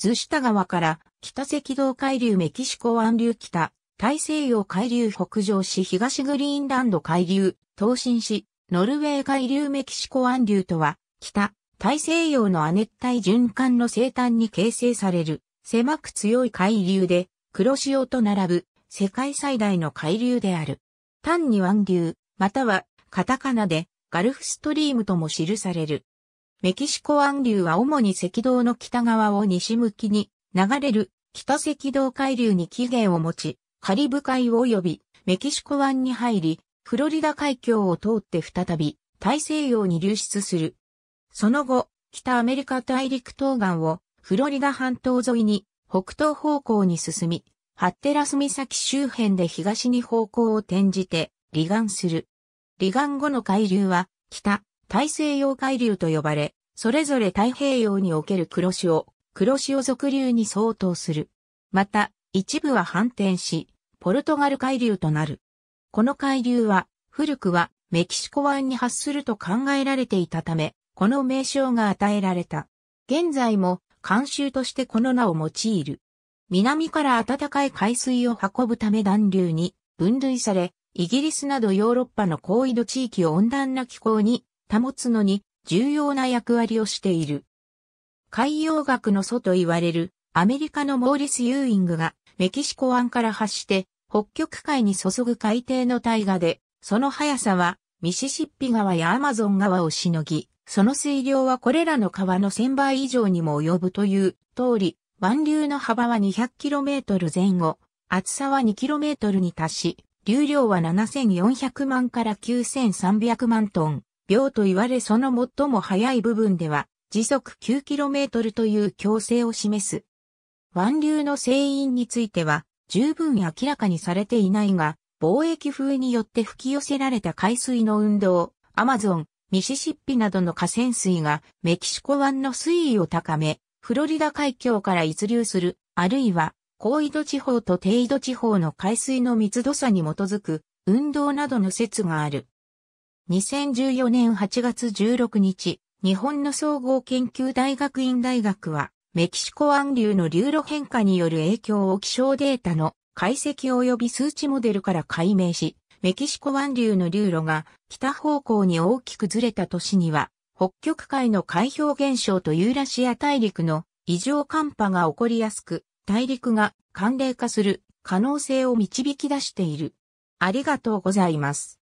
図下川から北赤道海流メキシコ湾流北、大西洋海流北上し東グリーンランド海流、東進し、ノルウェー海流メキシコ湾流とは、北、大西洋の亜熱帯循環の西端に形成される、狭く強い海流で、黒潮と並ぶ、世界最大の海流である。単に湾流、または、カタカナで、ガルフストリームとも記される。メキシコ湾流は主に赤道の北側を西向きに流れる北赤道海流に起源を持ち、カリブ海及びメキシコ湾に入り、フロリダ海峡を通って再び大西洋に流出する。その後、北アメリカ大陸東岸をフロリダ半島沿いに北東方向に進み、ハッテラス岬周辺で東に方向を転じて離岸する。離岸後の海流は北、大西洋海流と呼ばれ、それぞれ太平洋における黒潮、黒潮属流に相当する。また、一部は反転し、ポルトガル海流となる。この海流は、古くはメキシコ湾に発すると考えられていたため、この名称が与えられた。現在も慣習としてこの名を用いる。南から暖かい海水を運ぶため暖流に分類され、イギリスなどヨーロッパの高緯度地域を温暖な気候に保つのに重要な役割をしている。海洋学の祖と言われるアメリカのモーリス・ユーイングがメキシコ湾から発して北極海に注ぐ海底の大河で、その速さはミシシッピ川やアマゾン川をしのぎ、その水量はこれらの川の1000倍以上にも及ぶという通り、湾流の幅は 200km 前後、厚さは 2km に達し、流量は7400万から9300万トン。秒と言われその最も速い部分では時速 9km という強制を示す。湾流の成因については十分明らかにされていないが、貿易風によって吹き寄せられた海水の運動、アマゾン、ミシシッピなどの河川水がメキシコ湾の水位を高め、フロリダ海峡から逸流する、あるいは高緯度地方と低緯度地方の海水の密度差に基づく運動などの説がある。2014年8月16日、日本の総合研究大学院大学は、メキシコ湾流の流路変化による影響を気象データの解析及び数値モデルから解明し、メキシコ湾流の流路が北方向に大きくずれた年には、北極海の海氷現象とユーラシア大陸の異常寒波が起こりやすく、大陸が寒冷化する可能性を導き出している。ありがとうございます。